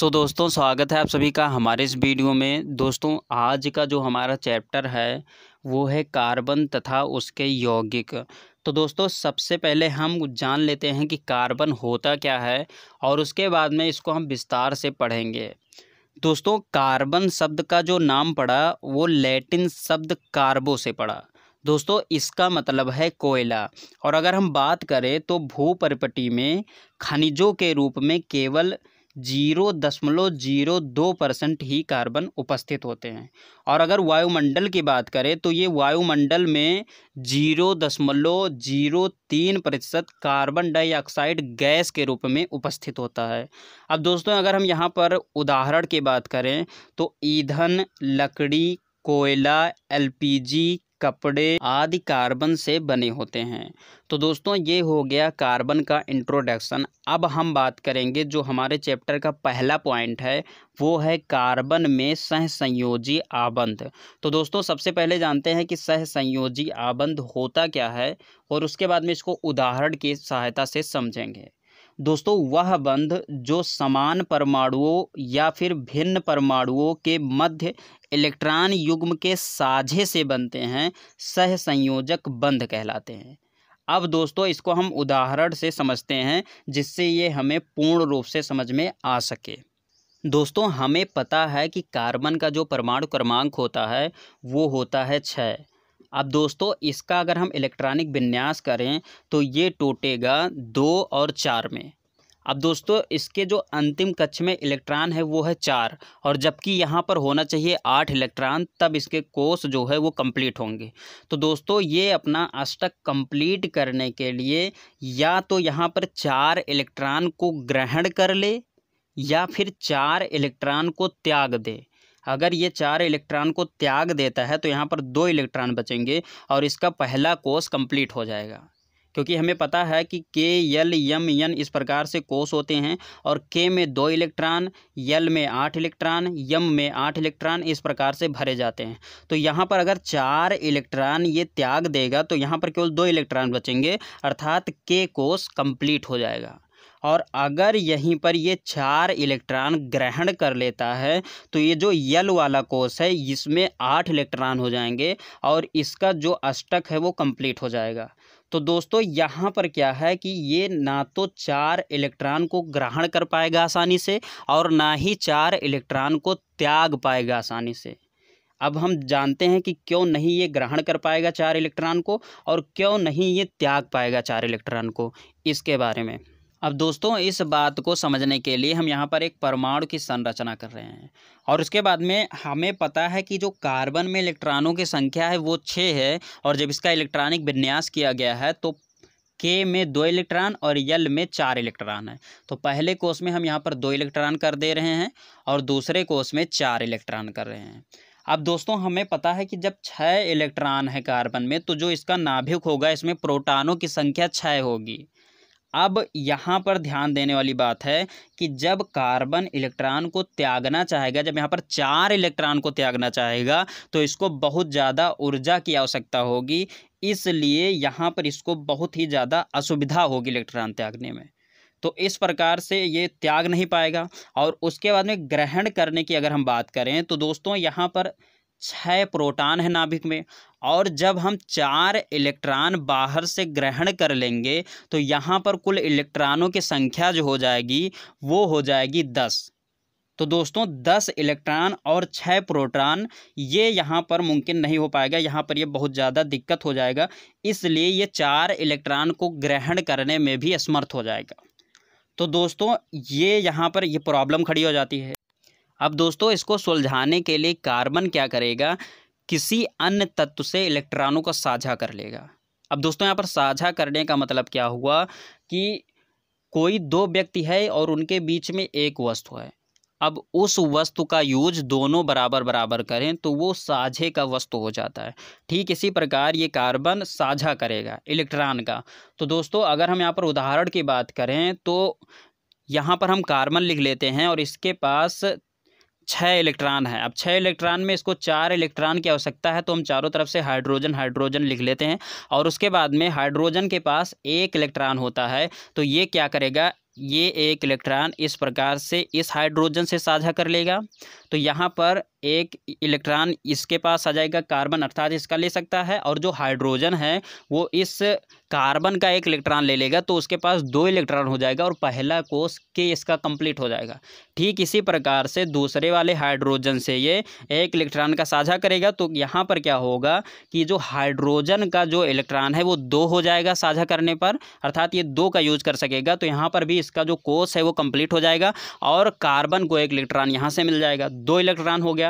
सो so, दोस्तों स्वागत है आप सभी का हमारे इस वीडियो में दोस्तों आज का जो हमारा चैप्टर है वो है कार्बन तथा उसके यौगिक तो दोस्तों सबसे पहले हम जान लेते हैं कि कार्बन होता क्या है और उसके बाद में इसको हम विस्तार से पढ़ेंगे दोस्तों कार्बन शब्द का जो नाम पड़ा वो लैटिन शब्द कार्बो से पड़ा दोस्तों इसका मतलब है कोयला और अगर हम बात करें तो भूपरपटी में खनिजों के रूप में केवल जीरो दशमलव जीरो दो परसेंट ही कार्बन उपस्थित होते हैं और अगर वायुमंडल की बात करें तो ये वायुमंडल में जीरो दशमलव जीरो तीन प्रतिशत कार्बन डाइऑक्साइड गैस के रूप में उपस्थित होता है अब दोस्तों अगर हम यहाँ पर उदाहरण की बात करें तो ईंधन लकड़ी कोयला एलपीजी कपड़े आदि कार्बन से बने होते हैं तो दोस्तों ये हो गया कार्बन का इंट्रोडक्शन अब हम बात करेंगे जो हमारे चैप्टर का पहला पॉइंट है वो है कार्बन में सहसंयोजी आबंध तो दोस्तों सबसे पहले जानते हैं कि सहसंयोजी आबंध होता क्या है और उसके बाद में इसको उदाहरण की सहायता से समझेंगे दोस्तों वह बंध जो समान परमाणुओं या फिर भिन्न परमाणुओं के मध्य इलेक्ट्रॉन युग्म के साझे से बनते हैं सह संयोजक बंध कहलाते हैं अब दोस्तों इसको हम उदाहरण से समझते हैं जिससे ये हमें पूर्ण रूप से समझ में आ सके दोस्तों हमें पता है कि कार्बन का जो परमाणु क्रमांक होता है वो होता है छः अब दोस्तों इसका अगर हम इलेक्ट्रॉनिक विन्यास करें तो ये टूटेगा दो और चार में अब दोस्तों इसके जो अंतिम कक्ष में इलेक्ट्रॉन है वो है चार और जबकि यहाँ पर होना चाहिए आठ इलेक्ट्रॉन तब इसके कोष जो है वो कंप्लीट होंगे तो दोस्तों ये अपना अष्टक कंप्लीट करने के लिए या तो यहाँ पर चार इलेक्ट्रॉन को ग्रहण कर ले या फिर चार इलेक्ट्रॉन को त्याग दे अगर ये चार इलेक्ट्रॉन को त्याग देता है तो यहाँ पर दो इलेक्ट्रॉन बचेंगे और इसका पहला कोर्स कंप्लीट हो जाएगा क्योंकि हमें पता है कि के यल यम यन इस प्रकार से कोष होते हैं और के में दो इलेक्ट्रॉन यल में आठ इलेक्ट्रॉन यम में आठ इलेक्ट्रॉन इस प्रकार से भरे जाते हैं तो यहाँ पर अगर चार इलेक्ट्रॉन ये त्याग देगा तो यहाँ पर केवल दो इलेक्ट्रॉन बचेंगे अर्थात के कोष कंप्लीट हो जाएगा और अगर यहीं पर ये चार इलेक्ट्रॉन ग्रहण कर लेता है तो ये जो यल वाला कोष है इसमें आठ इलेक्ट्रॉन हो जाएंगे और इसका जो अष्टक है वो कंप्लीट हो जाएगा तो दोस्तों यहाँ पर क्या है कि ये ना तो चार इलेक्ट्रॉन को ग्रहण कर पाएगा आसानी से और ना ही चार इलेक्ट्रॉन को त्याग पाएगा आसानी से अब हम जानते हैं कि क्यों नहीं ये ग्रहण कर पाएगा चार इलेक्ट्रॉन को और क्यों नहीं ये त्याग पाएगा चार इलेक्ट्रॉन को इसके बारे में अब दोस्तों इस बात को समझने के लिए हम यहाँ पर एक परमाणु की संरचना कर रहे हैं और उसके बाद में हमें पता है कि जो कार्बन में इलेक्ट्रॉनों की संख्या है वो छः है और जब इसका इलेक्ट्रॉनिक विन्यास किया गया है तो के में दो इलेक्ट्रॉन और यल में चार इलेक्ट्रॉन है तो पहले कोष में हम यहाँ पर दो इलेक्ट्रॉन कर दे रहे हैं और दूसरे कोष में चार इलेक्ट्रॉन कर रहे हैं अब दोस्तों हमें पता है कि जब छः इलेक्ट्रॉन है कार्बन में तो जो इसका नाभिक होगा इसमें प्रोटानों की संख्या छः होगी अब यहाँ पर ध्यान देने वाली बात है कि जब कार्बन इलेक्ट्रॉन को त्यागना चाहेगा जब यहाँ पर चार इलेक्ट्रॉन को त्यागना चाहेगा तो इसको बहुत ज़्यादा ऊर्जा की आवश्यकता होगी इसलिए यहाँ पर इसको बहुत ही ज़्यादा असुविधा होगी इलेक्ट्रॉन त्यागने में तो इस प्रकार से ये त्याग नहीं पाएगा और उसके बाद में ग्रहण करने की अगर हम बात करें तो दोस्तों यहाँ पर छः प्रोटॉन है नाभिक में और जब हम चार इलेक्ट्रॉन बाहर से ग्रहण कर लेंगे तो यहाँ पर कुल इलेक्ट्रॉनों की संख्या जो हो जाएगी वो हो जाएगी दस तो दोस्तों दस इलेक्ट्रॉन और छः प्रोटॉन ये यहाँ पर मुमकिन नहीं हो पाएगा यहाँ पर ये बहुत ज़्यादा दिक्कत हो जाएगा इसलिए ये चार इलेक्ट्रॉन को ग्रहण करने में भी असमर्थ हो जाएगा तो दोस्तों ये यहाँ पर ये प्रॉब्लम खड़ी हो जाती है अब दोस्तों इसको सुलझाने के लिए कार्बन क्या करेगा किसी अन्य तत्व से इलेक्ट्रॉनों का साझा कर लेगा अब दोस्तों यहाँ पर साझा करने का मतलब क्या हुआ कि कोई दो व्यक्ति है और उनके बीच में एक वस्तु है अब उस वस्तु का यूज दोनों बराबर बराबर करें तो वो साझे का वस्तु हो जाता है ठीक इसी प्रकार ये कार्बन साझा करेगा इलेक्ट्रॉन का तो दोस्तों अगर हम यहाँ पर उदाहरण की बात करें तो यहाँ पर हम कार्बन लिख लेते हैं और इसके पास छः इलेक्ट्रॉन है अब छः इलेक्ट्रॉन में इसको चार इलेक्ट्रॉन की आवश्यकता है तो हम चारों तरफ से हाइड्रोजन हाइड्रोजन लिख लेते हैं और उसके बाद में हाइड्रोजन के पास एक इलेक्ट्रॉन होता है तो ये क्या करेगा ये एक इलेक्ट्रॉन इस प्रकार से इस हाइड्रोजन से साझा कर लेगा तो यहाँ पर एक इलेक्ट्रॉन इसके पास आ जाएगा कार्बन अर्थात इसका ले सकता है और जो हाइड्रोजन है वो इस कार्बन का एक इलेक्ट्रॉन ले लेगा तो उसके पास दो इलेक्ट्रॉन हो जाएगा और पहला कोष के इसका कंप्लीट हो जाएगा ठीक इसी प्रकार से दूसरे वाले हाइड्रोजन से ये एक इलेक्ट्रॉन का साझा करेगा तो यहाँ पर क्या होगा कि जो हाइड्रोजन का जो इलेक्ट्रॉन है वो दो हो जाएगा साझा करने पर अर्थात ये दो का यूज कर सकेगा तो यहाँ पर भी इसका जो कोष है वो कंप्लीट हो जाएगा और कार्बन को एक इलेक्ट्रॉन यहाँ से मिल जाएगा दो इलेक्ट्रॉन हो गया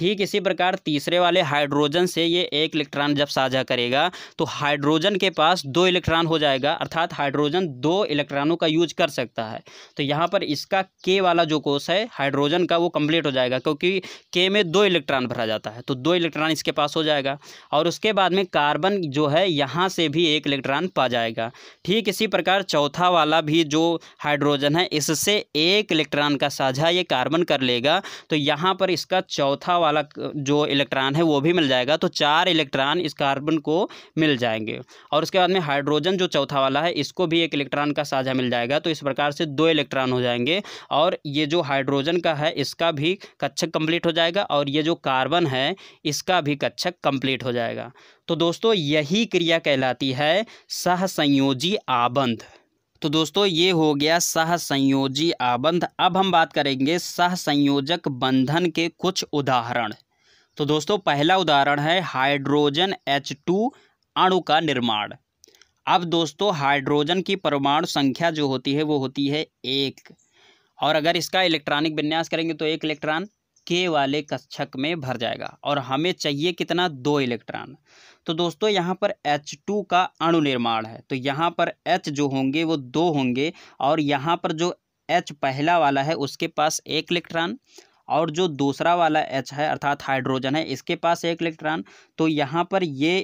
ठीक इसी प्रकार तीसरे वाले हाइड्रोजन से ये एक इलेक्ट्रॉन जब साझा करेगा तो हाइड्रोजन के पास दो इलेक्ट्रॉन हो जाएगा अर्थात हाइड्रोजन दो इलेक्ट्रॉनों का यूज कर सकता है तो यहाँ पर इसका के वाला जो कोष है हाइड्रोजन का वो कम्प्लीट हो जाएगा क्योंकि के में दो इलेक्ट्रॉन भरा जाता है तो दो इलेक्ट्रॉन इसके पास हो जाएगा और उसके बाद में कार्बन जो है यहाँ से भी एक इलेक्ट्रॉन पा जाएगा ठीक इसी प्रकार चौथा वाला भी जो हाइड्रोजन है इससे एक इलेक्ट्रॉन का साझा ये कार्बन कर लेगा तो यहाँ पर इसका चौथा वाला वाला जो इलेक्ट्रॉन है वो भी मिल जाएगा तो चार इलेक्ट्रॉन इस कार्बन को मिल जाएंगे और उसके बाद में हाइड्रोजन जो चौथा वाला है इसको भी एक इलेक्ट्रॉन का साझा मिल जाएगा तो इस प्रकार से दो इलेक्ट्रॉन हो जाएंगे और ये जो हाइड्रोजन का है इसका भी कच्छक कम्प्लीट हो जाएगा और ये जो कार्बन है इसका भी कच्छक कम्प्लीट हो जाएगा तो दोस्तों यही क्रिया कहलाती है सहसंयोजी आबंध तो दोस्तों ये हो गया सहसंयोजी आबंध अब हम बात करेंगे सहसंयोजक बंधन के कुछ उदाहरण तो दोस्तों पहला उदाहरण है हाइड्रोजन एच टू अणु का निर्माण अब दोस्तों हाइड्रोजन की परमाणु संख्या जो होती है वो होती है एक और अगर इसका इलेक्ट्रॉनिक विन्यास करेंगे तो एक इलेक्ट्रॉन के वाले कक्षक में भर जाएगा और हमें चाहिए कितना दो इलेक्ट्रॉन तो दोस्तों यहाँ पर एच टू का अणु निर्माण है तो यहाँ पर एच जो होंगे वो दो होंगे और यहाँ पर जो एच पहला वाला है उसके पास एक इलेक्ट्रॉन और जो दूसरा वाला एच है अर्थात हाइड्रोजन है इसके पास एक इलेक्ट्रॉन तो यहाँ पर ये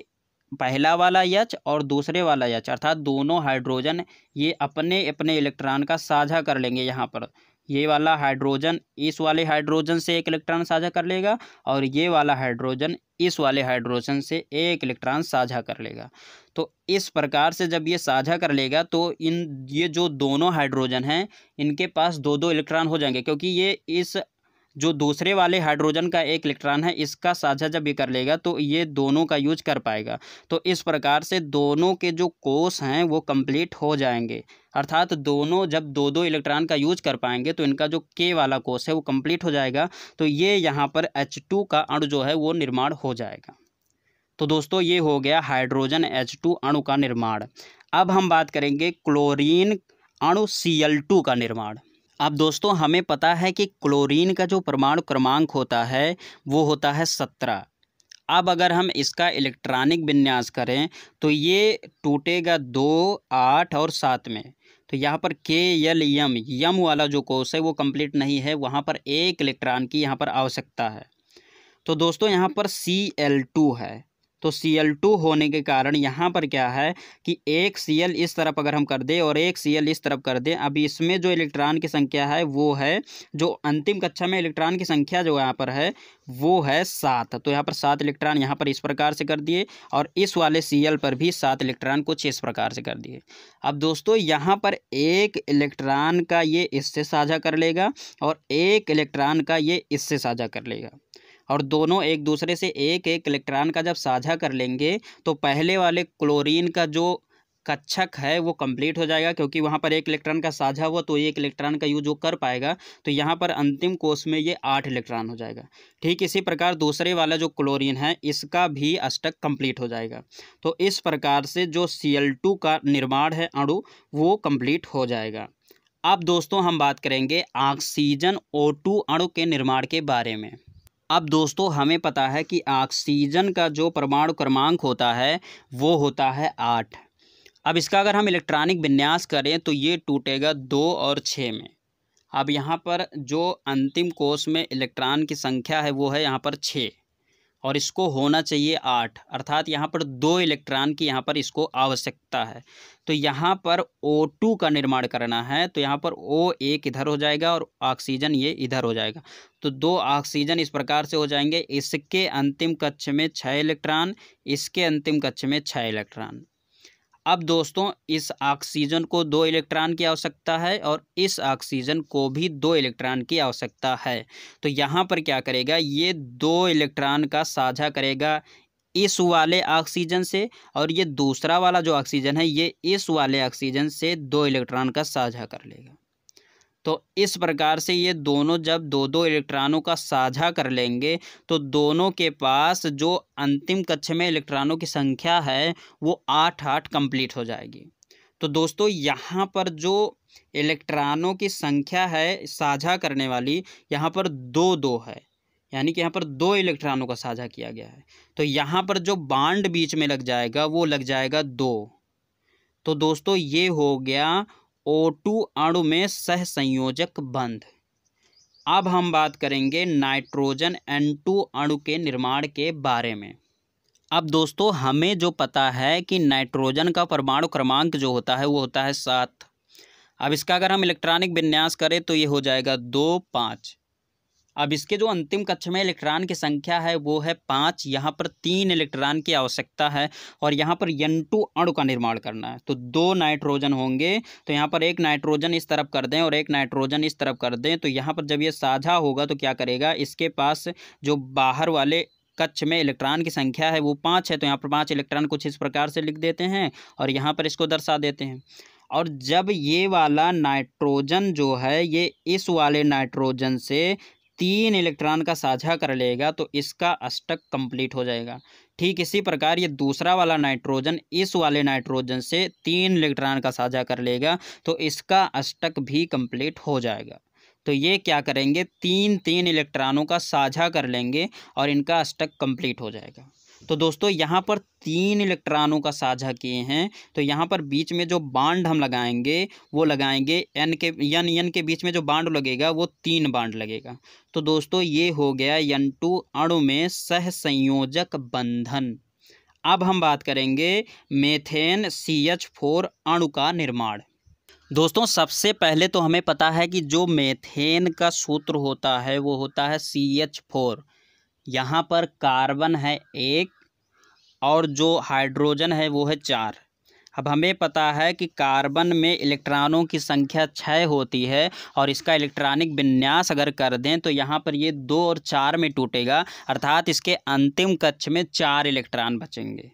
पहला वाला यच और दूसरे वाला यच अर्थात दोनों हाइड्रोजन ये अपने अपने इलेक्ट्रॉन का साझा कर लेंगे यहाँ पर ये वाला हाइड्रोजन इस वाले हाइड्रोजन से एक इलेक्ट्रॉन साझा कर लेगा और ये वाला हाइड्रोजन इस वाले हाइड्रोजन से एक इलेक्ट्रॉन साझा कर लेगा तो इस प्रकार से जब ये साझा कर लेगा तो इन ये जो दोनों हाइड्रोजन हैं इनके पास दो दो इलेक्ट्रॉन हो जाएंगे क्योंकि ये इस जो दूसरे वाले हाइड्रोजन का एक इलेक्ट्रॉन है इसका साझा जब ये कर लेगा तो ये दोनों का यूज कर पाएगा तो इस प्रकार से दोनों के जो कोष हैं वो कंप्लीट हो जाएंगे अर्थात दोनों जब दो दो इलेक्ट्रॉन का यूज कर पाएंगे तो इनका जो के वाला कोष है वो कंप्लीट हो जाएगा तो ये यहाँ पर एच टू का अणु जो है वो निर्माण हो जाएगा तो दोस्तों ये हो गया हाइड्रोजन एच टू अणु का निर्माण अब हम बात करेंगे क्लोरीन अणु सी एल टू का निर्माण अब दोस्तों हमें पता है कि क्लोरीन का जो परमाणु क्रमांक होता है वो होता है सत्रह अब अगर हम इसका इलेक्ट्रॉनिक विन्यास करें तो ये टूटेगा दो आठ और सात में तो यहाँ पर के एल यम यम वाला जो कोर्स है वो कंप्लीट नहीं है वहाँ पर एक इलेक्ट्रॉन की यहाँ पर आवश्यकता है तो दोस्तों यहाँ पर सी एल टू है तो सी होने के कारण यहाँ पर क्या है कि एक सी इस तरफ अगर हम कर दें और एक सी इस तरफ कर दें अभी इसमें जो इलेक्ट्रॉन की संख्या है वो है जो अंतिम कक्षा में इलेक्ट्रॉन की संख्या जो यहाँ पर है वो है सात तो यहाँ पर सात इलेक्ट्रॉन यहाँ पर इस प्रकार से कर दिए और इस वाले सी पर भी सात इलेक्ट्रॉन कुछ इस प्रकार से कर दिए अब दोस्तों यहाँ पर एक इलेक्ट्रॉन का ये इससे साझा कर लेगा और एक इलेक्ट्रॉन का ये इससे साझा कर लेगा और दोनों एक दूसरे से एक एक इलेक्ट्रॉन का जब साझा कर लेंगे तो पहले वाले क्लोरीन का जो कक्षक है वो कंप्लीट हो जाएगा क्योंकि वहाँ पर एक इलेक्ट्रॉन का साझा हुआ तो एक इलेक्ट्रॉन का यूज वो कर पाएगा तो यहाँ पर अंतिम कोष में ये आठ इलेक्ट्रॉन हो जाएगा ठीक इसी प्रकार दूसरे वाला जो क्लोरीन है इसका भी अष्टक कंप्लीट हो जाएगा तो इस प्रकार से जो सी का निर्माण है अणु वो कम्प्लीट हो जाएगा अब दोस्तों हम बात करेंगे ऑक्सीजन ओ अणु के निर्माण के बारे में अब दोस्तों हमें पता है कि ऑक्सीजन का जो परमाणु क्रमांक होता है वो होता है आठ अब इसका अगर हम इलेक्ट्रॉनिक विन्यास करें तो ये टूटेगा दो और छः में अब यहाँ पर जो अंतिम कोष में इलेक्ट्रॉन की संख्या है वो है यहाँ पर छः और इसको होना चाहिए आठ अर्थात यहाँ पर दो इलेक्ट्रॉन की यहाँ पर इसको आवश्यकता है तो यहाँ पर O2 का निर्माण करना है तो यहाँ पर ओ एक इधर हो जाएगा और ऑक्सीजन ये इधर हो जाएगा तो दो ऑक्सीजन इस प्रकार से हो जाएंगे इसके अंतिम कक्ष में छः इलेक्ट्रॉन इसके अंतिम कक्ष में छः इलेक्ट्रॉन अब दोस्तों इस ऑक्सीजन को दो इलेक्ट्रॉन की आवश्यकता है और इस ऑक्सीजन को भी दो इलेक्ट्रॉन की आवश्यकता है तो यहाँ पर क्या करेगा ये दो इलेक्ट्रॉन का साझा करेगा इस वाले ऑक्सीजन से और ये दूसरा वाला जो ऑक्सीजन है ये इस वाले ऑक्सीजन से दो इलेक्ट्रॉन का साझा कर लेगा तो इस प्रकार से ये दोनों जब दो दो इलेक्ट्रॉनों का साझा कर लेंगे तो दोनों के पास जो अंतिम कक्ष में इलेक्ट्रॉनों की संख्या है वो आठ आठ कंप्लीट हो जाएगी तो दोस्तों यहाँ पर जो इलेक्ट्रॉनों की संख्या है साझा करने वाली यहाँ पर दो दो है यानी कि यहाँ पर दो इलेक्ट्रॉनों का साझा किया गया है तो यहाँ पर जो बांड बीच में लग जाएगा वो लग जाएगा दो तो दोस्तों ये हो गया ओ टू अणु में सह संयोजक बंध अब हम बात करेंगे नाइट्रोजन एन टू अणु के निर्माण के बारे में अब दोस्तों हमें जो पता है कि नाइट्रोजन का परमाणु क्रमांक जो होता है वो होता है सात अब इसका अगर हम इलेक्ट्रॉनिक विन्यास करें तो ये हो जाएगा दो पाँच अब इसके जो अंतिम कक्ष में इलेक्ट्रॉन की संख्या है वो है पाँच यहाँ पर तीन इलेक्ट्रॉन की आवश्यकता है और यहाँ पर यंटू अणु का निर्माण करना है तो दो नाइट्रोजन होंगे तो यहाँ पर एक नाइट्रोजन इस तरफ कर दें और एक नाइट्रोजन इस तरफ कर दें तो यहाँ पर जब ये साझा होगा तो क्या करेगा इसके पास जो बाहर वाले कक्ष में इलेक्ट्रॉन की संख्या है वो पाँच है तो यहाँ पर पाँच इलेक्ट्रॉन कुछ इस प्रकार से लिख देते हैं और यहाँ पर इसको दर्शा देते हैं और जब ये वाला नाइट्रोजन जो है ये इस वाले नाइट्रोजन से तीन इलेक्ट्रॉन का साझा कर लेगा तो इसका अष्टक कंप्लीट हो जाएगा ठीक इसी प्रकार ये दूसरा वाला नाइट्रोजन इस वाले नाइट्रोजन से तीन इलेक्ट्रॉन का साझा कर लेगा तो इसका अष्टक भी कंप्लीट हो जाएगा तो ये क्या करेंगे तीन तीन इलेक्ट्रॉनों का साझा कर लेंगे और इनका अष्टक कंप्लीट हो जाएगा तो दोस्तों यहाँ पर तीन इलेक्ट्रॉनों का साझा किए हैं तो यहाँ पर बीच में जो बांड हम लगाएंगे वो लगाएंगे एन के यन यन के बीच में जो बांड लगेगा वो तीन बांड लगेगा तो दोस्तों ये हो गया यन टू अणु में सहसंयोजक बंधन अब हम बात करेंगे मेथेन सी एच फोर अणु का निर्माण दोस्तों सबसे पहले तो हमें पता है कि जो मेथेन का सूत्र होता है वो होता है सी एच फोर यहाँ पर कार्बन है एक और जो हाइड्रोजन है वो है चार अब हमें पता है कि कार्बन में इलेक्ट्रॉनों की संख्या छः होती है और इसका इलेक्ट्रॉनिक विन्यास अगर कर दें तो यहाँ पर ये दो और चार में टूटेगा अर्थात इसके अंतिम कक्ष में चार इलेक्ट्रॉन बचेंगे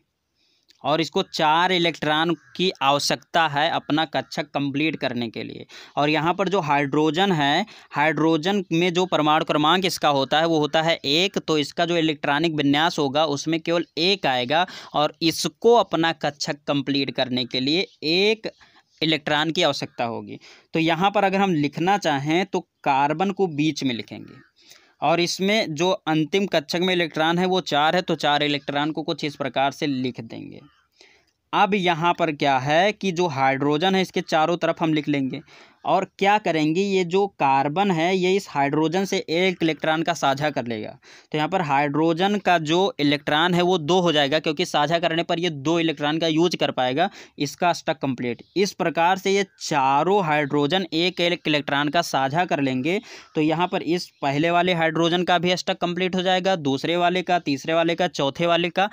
और इसको चार इलेक्ट्रॉन की आवश्यकता है अपना कक्षक कंप्लीट करने के लिए और यहाँ पर जो हाइड्रोजन है हाइड्रोजन में जो परमाणु क्रमांक इसका होता है वो होता है एक तो इसका जो इलेक्ट्रॉनिक विन्यास होगा उसमें केवल एक आएगा और इसको अपना कक्षक कंप्लीट करने के लिए एक इलेक्ट्रॉन की आवश्यकता होगी तो यहाँ पर अगर हम लिखना चाहें तो कार्बन को बीच में लिखेंगे और इसमें जो अंतिम कक्षक में इलेक्ट्रॉन है वो चार है तो चार इलेक्ट्रॉन को कुछ इस प्रकार से लिख देंगे अब यहाँ पर क्या है कि जो हाइड्रोजन है इसके चारों तरफ हम लिख लेंगे और क्या करेंगी ये जो कार्बन है ये इस हाइड्रोजन से एक इलेक्ट्रॉन का साझा कर लेगा तो यहाँ पर हाइड्रोजन का जो इलेक्ट्रॉन है वो दो हो जाएगा क्योंकि साझा करने पर ये दो इलेक्ट्रॉन का यूज कर पाएगा इसका स्टक कंप्लीट इस प्रकार से ये चारों हाइड्रोजन एक एक इलेक्ट्रॉन का साझा कर लेंगे तो यहाँ पर इस पहले वाले हाइड्रोजन का भी स्टक कम्प्लीट हो जाएगा दूसरे वाले का तीसरे वाले का चौथे वाले का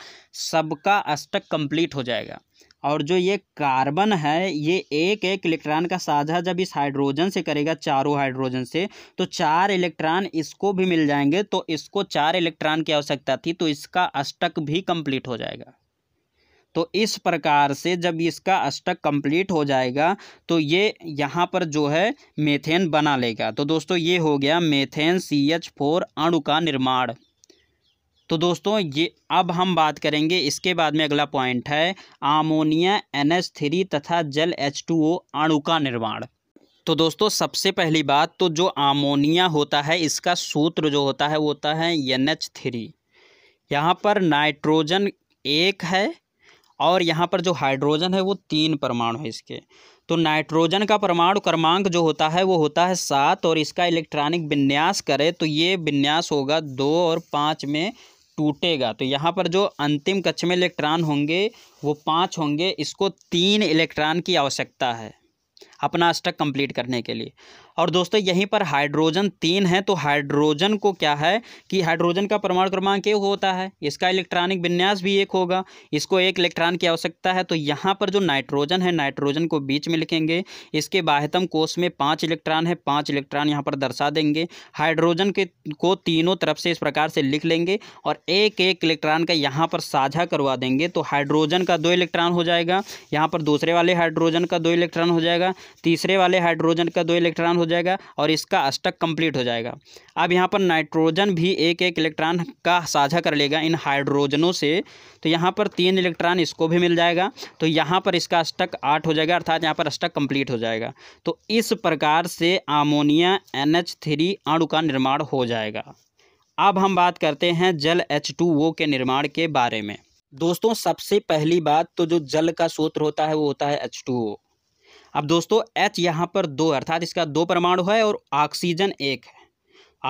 सबका स्टक कम्प्लीट हो जाएगा और जो ये कार्बन है ये एक एक इलेक्ट्रॉन का साझा जब इस हाइड्रोजन से करेगा चारों हाइड्रोजन से तो चार इलेक्ट्रॉन इसको भी मिल जाएंगे तो इसको चार इलेक्ट्रॉन की आवश्यकता थी तो इसका अष्टक भी कंप्लीट हो जाएगा तो इस प्रकार से जब इसका अष्टक कंप्लीट हो जाएगा तो ये यहाँ पर जो है मेथेन बना लेगा तो दोस्तों ये हो गया मेथेन सी एच फोर अणु का निर्माण तो दोस्तों ये अब हम बात करेंगे इसके बाद में अगला पॉइंट है आमोनिया एन थ्री तथा जल एच टू ओ अणु का निर्माण तो दोस्तों सबसे पहली बात तो जो आमोनिया होता है इसका सूत्र जो होता है वो होता है एन एच थ्री यहाँ पर नाइट्रोजन एक है और यहाँ पर जो हाइड्रोजन है वो तीन परमाणु है इसके तो नाइट्रोजन का परमाणु क्रमांक जो होता है वो होता है सात और इसका इलेक्ट्रॉनिक विन्यास करें तो ये विन्यास होगा दो और पाँच में टूटेगा तो यहाँ पर जो अंतिम कक्ष में इलेक्ट्रॉन होंगे वो पाँच होंगे इसको तीन इलेक्ट्रॉन की आवश्यकता है अपना अष्टक कंप्लीट करने के लिए और दोस्तों यहीं पर हाइड्रोजन तीन है तो हाइड्रोजन को क्या है कि हाइड्रोजन का परमाणु क्रमांक एक होता है इसका इलेक्ट्रॉनिक विन्यास भी एक होगा इसको एक इलेक्ट्रॉन की आवश्यकता है तो यहाँ पर जो नाइट्रोजन है नाइट्रोजन को बीच में लिखेंगे इसके बाह्यतम कोष में पाँच इलेक्ट्रॉन है पाँच इलेक्ट्रॉन यहाँ पर दर्शा देंगे हाइड्रोजन के को तीनों तरफ से इस प्रकार से लिख लेंगे और एक एक इलेक्ट्रॉन का यहाँ पर साझा करवा देंगे तो हाइड्रोजन का दो इलेक्ट्रॉन हो जाएगा यहाँ पर दूसरे वाले हाइड्रोजन का दो इलेक्ट्रॉन हो जाएगा तीसरे वाले हाइड्रोजन का दो इलेक्ट्रॉन हो जाएगा और इसका अष्टक कंप्लीट हो जाएगा अब यहाँ पर नाइट्रोजन भी एक एक इलेक्ट्रॉन का साझा कर लेगा इन हाइड्रोजनों से तो यहाँ पर तीन इलेक्ट्रॉन इसको भी मिल जाएगा तो यहाँ पर इसका अष्टक आठ हो जाएगा अर्थात यहाँ पर अष्टक कम्प्लीट हो जाएगा तो इस प्रकार से आमोनिया एन एच अणु का निर्माण हो जाएगा अब हम बात करते हैं जल एच के निर्माण के बारे में दोस्तों सबसे पहली बात तो जो जल का सूत्र होता है वो होता है एच टू ओ अब दोस्तों एच यहाँ पर दो अर्थात इसका दो परमाणु है और ऑक्सीजन एक है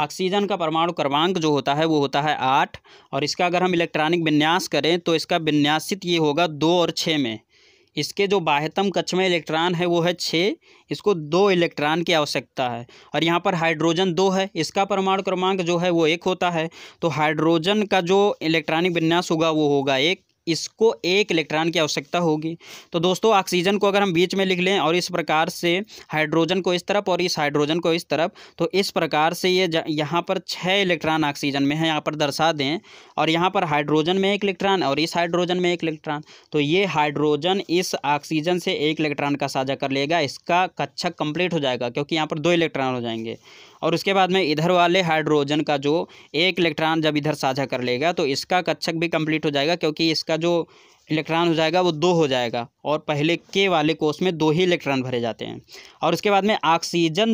ऑक्सीजन का परमाणु क्रमांक जो होता है वो होता है आठ और इसका अगर हम इलेक्ट्रॉनिक विन्यास करें तो इसका विन्यासित ये होगा दो और छः में इसके जो बाह्यतम कक्ष में इलेक्ट्रॉन है वो है छः इसको दो इलेक्ट्रॉन की आवश्यकता है और यहाँ पर हाइड्रोजन दो है इसका परमाणु क्रमांक जो है वो एक होता है तो हाइड्रोजन का जो इलेक्ट्रॉनिक विन्यास होगा वो होगा एक इसको एक इलेक्ट्रॉन की आवश्यकता होगी तो दोस्तों ऑक्सीजन को अगर हम बीच में लिख लें और इस प्रकार से हाइड्रोजन को इस तरफ और इस हाइड्रोजन को इस तरफ तो इस प्रकार से ये यहाँ पर छः इलेक्ट्रॉन ऑक्सीजन में है यहाँ पर दर्शा दें और यहाँ पर हाइड्रोजन में एक इलेक्ट्रॉन और इस हाइड्रोजन में एक इलेक्ट्रॉन तो ये हाइड्रोजन इस ऑक्सीजन से एक इलेक्ट्रॉन का साझा कर लेगा इसका कक्षक कंप्लीट हो जाएगा क्योंकि यहाँ पर दो इलेक्ट्रॉन हो जाएंगे और उसके बाद में इधर वाले हाइड्रोजन का जो एक इलेक्ट्रॉन जब इधर साझा कर लेगा तो इसका कक्षक भी कंप्लीट हो जाएगा क्योंकि इसका जो इलेक्ट्रॉन हो जाएगा वो दो हो जाएगा और पहले के वाले कोष में दो ही इलेक्ट्रॉन भरे जाते हैं और उसके बाद में ऑक्सीजन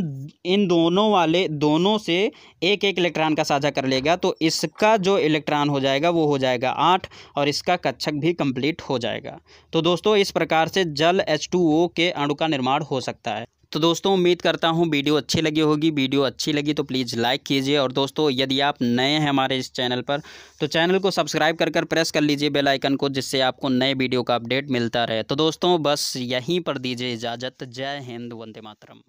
इन दोनों वाले दोनों से एक एक इलेक्ट्रॉन का साझा कर लेगा तो इसका जो इलेक्ट्रॉन हो जाएगा वो हो जाएगा आठ और इसका कक्षक भी कंप्लीट हो जाएगा तो दोस्तों इस प्रकार से जल एच के अणु का निर्माण हो सकता है तो दोस्तों उम्मीद करता हूँ वीडियो अच्छी लगी होगी वीडियो अच्छी लगी तो प्लीज़ लाइक कीजिए और दोस्तों यदि आप नए हैं हमारे इस चैनल पर तो चैनल को सब्सक्राइब कर कर प्रेस कर लीजिए बेल आइकन को जिससे आपको नए वीडियो का अपडेट मिलता रहे तो दोस्तों बस यहीं पर दीजिए इजाज़त जय हिंद वंदे मातरम